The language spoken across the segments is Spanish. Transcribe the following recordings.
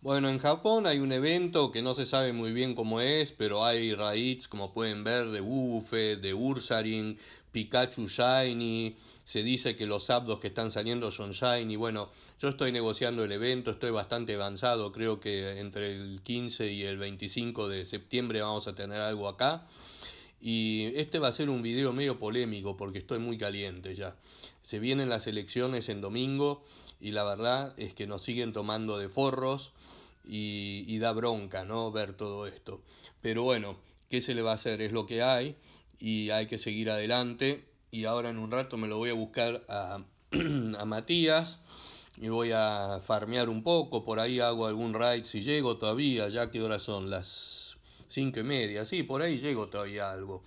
Bueno, en Japón hay un evento que no se sabe muy bien cómo es, pero hay raids, como pueden ver, de Bufe, de Ursaring, Pikachu Shiny. Se dice que los abdos que están saliendo son Shiny. Bueno, yo estoy negociando el evento, estoy bastante avanzado. Creo que entre el 15 y el 25 de septiembre vamos a tener algo acá. Y este va a ser un video medio polémico porque estoy muy caliente ya. Se vienen las elecciones en domingo y la verdad es que nos siguen tomando de forros y, da bronca, ¿no? Ver todo esto. Pero bueno, ¿qué se le va a hacer? Es lo que hay y hay que seguir adelante. Y ahora en un rato me lo voy a buscar a, Matías y voy a farmear un poco. Por ahí hago algún raid si llego todavía, ya que horas son las cinco y media. Sí, por ahí llego todavía algo.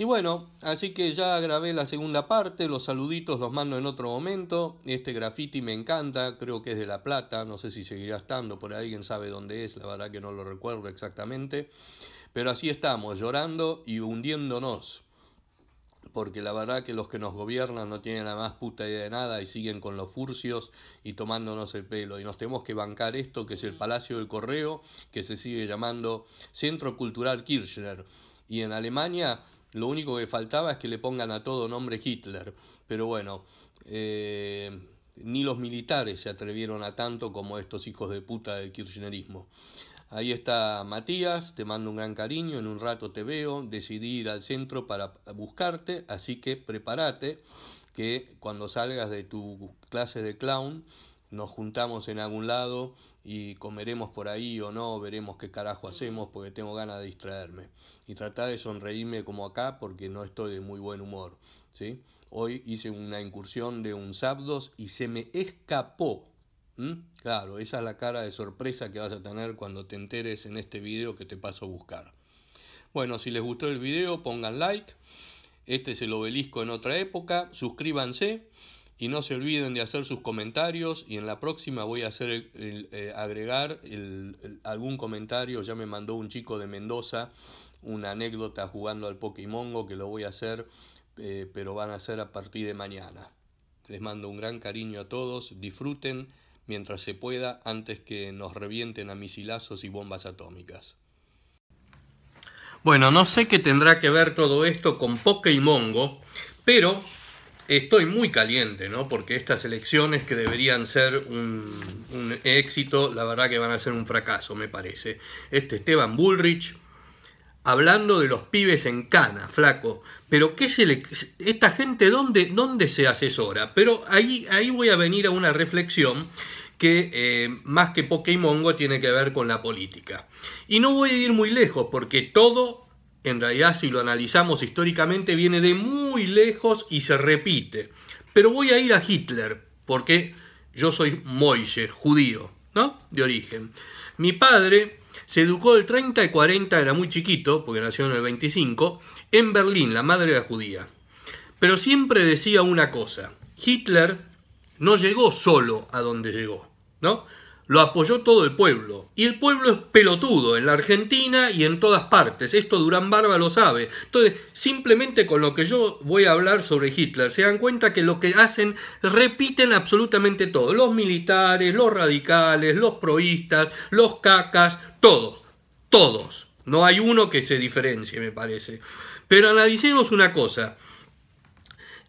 Y bueno, así que ya grabé la segunda parte, los saluditos los mando en otro momento. Este graffiti me encanta, creo que es de La Plata, no sé si seguirá estando por ahí, alguien sabe dónde es, la verdad que no lo recuerdo exactamente. Pero así estamos, llorando y hundiéndonos. Porque la verdad que los que nos gobiernan no tienen la más puta idea de nada y siguen con los furcios y tomándonos el pelo. Y nos tenemos que bancar esto que es el Palacio del Correo, que se sigue llamando Centro Cultural Kirchner. Y en Alemania lo único que faltaba es que le pongan a todo nombre Hitler, pero bueno, eh, ni los militares se atrevieron a tanto como estos hijos de puta del kirchnerismo. Ahí está Matías, te mando un gran cariño, en un rato te veo, decidí ir al centro para buscarte, así que prepárate, que cuando salgas de tu clase de clown nos juntamos en algún lado y comeremos por ahí o no, veremos qué carajo hacemos porque tengo ganas de distraerme. Y tratar de sonreírme como acá porque no estoy de muy buen humor. ¿sí? Hoy hice una incursión de un Zapdos y se me escapó. Claro, esa es la cara de sorpresa que vas a tener cuando te enteres en este video que te paso a buscar. Bueno, si les gustó el video pongan like. Este es el obelisco en otra época. Suscríbanse y no se olviden de hacer sus comentarios y en la próxima voy a hacer eh, agregar algún comentario, ya me mandó un chico de Mendoza una anécdota jugando al Pokémongo que lo voy a hacer, eh, pero van a hacer a partir de mañana. Les mando un gran cariño a todos, disfruten mientras se pueda antes que nos revienten a misilazos y bombas atómicas. Bueno, no sé qué tendrá que ver todo esto con Pokémongo, pero estoy muy caliente, ¿no? Porque estas elecciones que deberían ser un, éxito, la verdad que van a ser un fracaso, me parece. Este Esteban Bullrich, hablando de los pibes en cana, flaco. Pero ¿qué se esta gente dónde, se asesora? Pero ahí, ahí voy a venir a una reflexión que eh, más que Pokémon tiene que ver con la política. Y no voy a ir muy lejos porque todo en realidad si lo analizamos históricamente, viene de muy lejos y se repite. Pero voy a ir a Hitler, porque yo soy Moise, judío, ¿no? De origen. Mi padre se educó el 30 y 40, era muy chiquito, porque nació en el 25, en Berlín, la madre era judía. Pero siempre decía una cosa, Hitler no llegó solo a donde llegó, ¿no? lo apoyó todo el pueblo. Y el pueblo es pelotudo en la Argentina y en todas partes. Esto Durán Barba lo sabe. Entonces, simplemente con lo que yo voy a hablar sobre Hitler, se dan cuenta que lo que hacen repiten absolutamente todo. Los militares, los radicales, los proístas, los cacas, todos. Todos. No hay uno que se diferencie, me parece. Pero analicemos una cosa.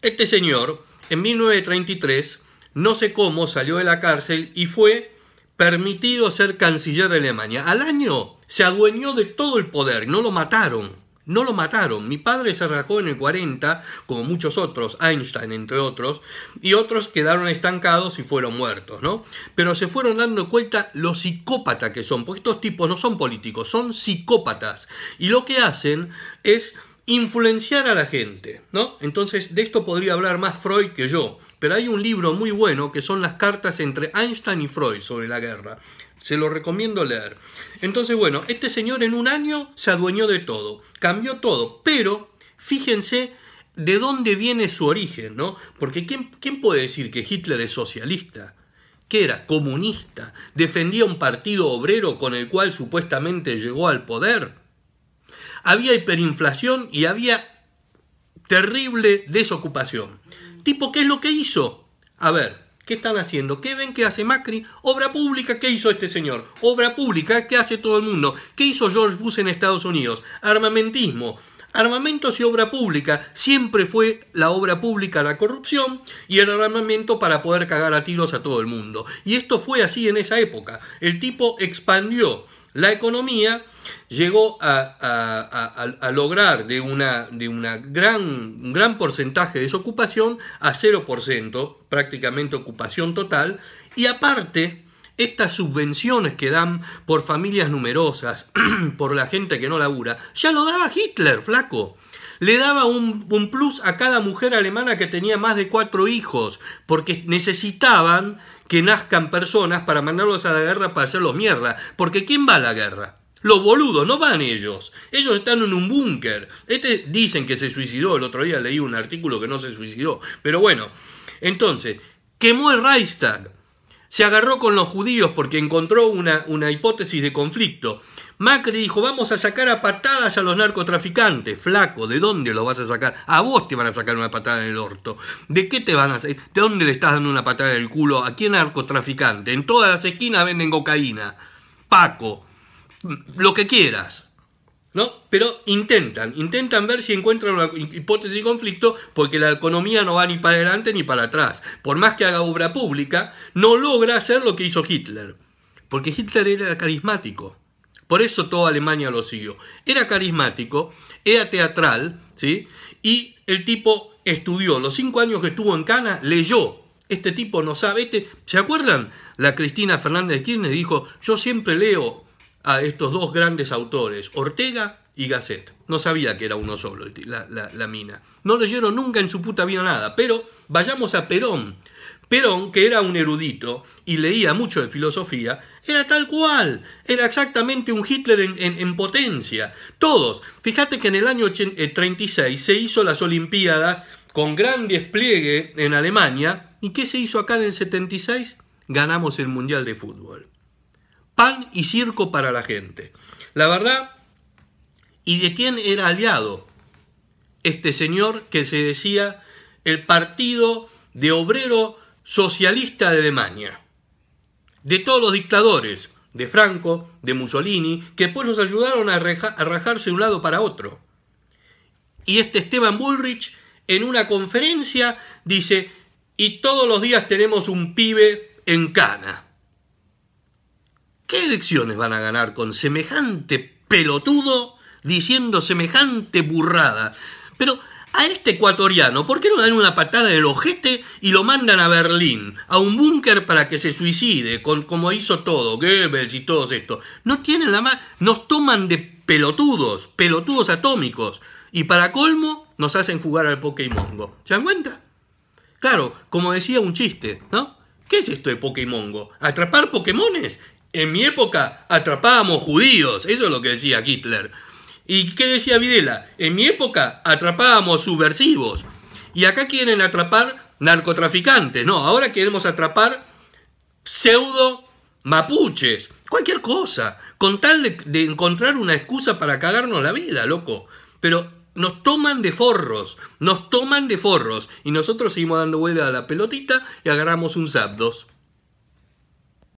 Este señor, en 1933, no sé cómo salió de la cárcel y fue permitido ser canciller de Alemania. Al año se adueñó de todo el poder, no lo mataron. No lo mataron. Mi padre se rajó en el 40, como muchos otros, Einstein entre otros, y otros quedaron estancados y fueron muertos, ¿no? Pero se fueron dando cuenta los psicópatas que son, porque estos tipos no son políticos, son psicópatas. Y lo que hacen es influenciar a la gente, ¿no? Entonces, de esto podría hablar más Freud que yo, pero hay un libro muy bueno que son las cartas entre Einstein y Freud sobre la guerra. Se lo recomiendo leer. Entonces, bueno, este señor en un año se adueñó de todo, cambió todo, pero fíjense de dónde viene su origen, ¿no? Porque ¿quién, quién puede decir que Hitler es socialista? que era comunista, defendía un partido obrero con el cual supuestamente llegó al poder había hiperinflación y había terrible desocupación. Tipo, ¿qué es lo que hizo? A ver, ¿qué están haciendo? ¿Qué ven que hace Macri? Obra pública, ¿qué hizo este señor? Obra pública, ¿qué hace todo el mundo? ¿Qué hizo George Bush en Estados Unidos? Armamentismo. Armamentos y obra pública. Siempre fue la obra pública la corrupción y el armamento para poder cagar a tiros a todo el mundo. Y esto fue así en esa época. El tipo expandió la economía llegó a, lograr de, una, de una gran, un gran porcentaje de desocupación a 0%, prácticamente ocupación total, y aparte estas subvenciones que dan por familias numerosas, por la gente que no labura, ya lo daba Hitler, flaco le daba un, plus a cada mujer alemana que tenía más de cuatro hijos, porque necesitaban que nazcan personas para mandarlos a la guerra para hacerlos mierda. Porque ¿quién va a la guerra? Los boludos, no van ellos. Ellos están en un búnker. Este dicen que se suicidó. El otro día leí un artículo que no se suicidó. Pero bueno, entonces, quemó el Reichstag se agarró con los judíos porque encontró una, una hipótesis de conflicto. Macri dijo, vamos a sacar a patadas a los narcotraficantes. Flaco, ¿de dónde los vas a sacar? A vos te van a sacar una patada en el orto. ¿De qué te van a hacer? ¿De dónde le estás dando una patada en el culo? ¿A quién narcotraficante? En todas las esquinas venden cocaína. Paco, lo que quieras. ¿No? Pero intentan, intentan ver si encuentran una hipótesis de conflicto porque la economía no va ni para adelante ni para atrás. Por más que haga obra pública, no logra hacer lo que hizo Hitler. Porque Hitler era carismático. Por eso toda Alemania lo siguió. Era carismático, era teatral, ¿sí? Y el tipo estudió. Los cinco años que estuvo en Cana, leyó. Este tipo no sabe. Este, ¿Se acuerdan? La Cristina Fernández Kirchner dijo, yo siempre leo a estos dos grandes autores, Ortega y Gasset. No sabía que era uno solo la, mina. No leyeron nunca en su puta vida nada, pero vayamos a Perón. Perón, que era un erudito y leía mucho de filosofía, era tal cual, era exactamente un Hitler en, en potencia. Todos, fíjate que en el año 36 eh, se hizo las Olimpiadas con gran despliegue en Alemania, ¿y qué se hizo acá en el 76? Ganamos el Mundial de Fútbol pan y circo para la gente. La verdad, ¿y de quién era aliado este señor que se decía el Partido de Obrero Socialista de Alemania? De todos los dictadores, de Franco, de Mussolini, que después nos ayudaron a, a rajarse de un lado para otro. Y este Esteban Bullrich, en una conferencia, dice, y todos los días tenemos un pibe en cana. ¿Qué elecciones van a ganar con semejante pelotudo diciendo semejante burrada? Pero a este ecuatoriano, ¿por qué no dan una patada en el ojete y lo mandan a Berlín, a un búnker para que se suicide, con, como hizo todo, Goebbels y todos estos? No tienen la más. Nos toman de pelotudos, pelotudos atómicos. Y para colmo, nos hacen jugar al Go. ¿Se dan cuenta? Claro, como decía un chiste, ¿no? ¿Qué es esto de Go? ¿Atrapar Pokémones? En mi época atrapábamos judíos, eso es lo que decía Hitler. ¿Y qué decía Videla? En mi época atrapábamos subversivos. Y acá quieren atrapar narcotraficantes. No, ahora queremos atrapar pseudo mapuches. Cualquier cosa. Con tal de, encontrar una excusa para cagarnos la vida, loco. Pero nos toman de forros. Nos toman de forros. Y nosotros seguimos dando vuelta a la pelotita y agarramos un zapdos.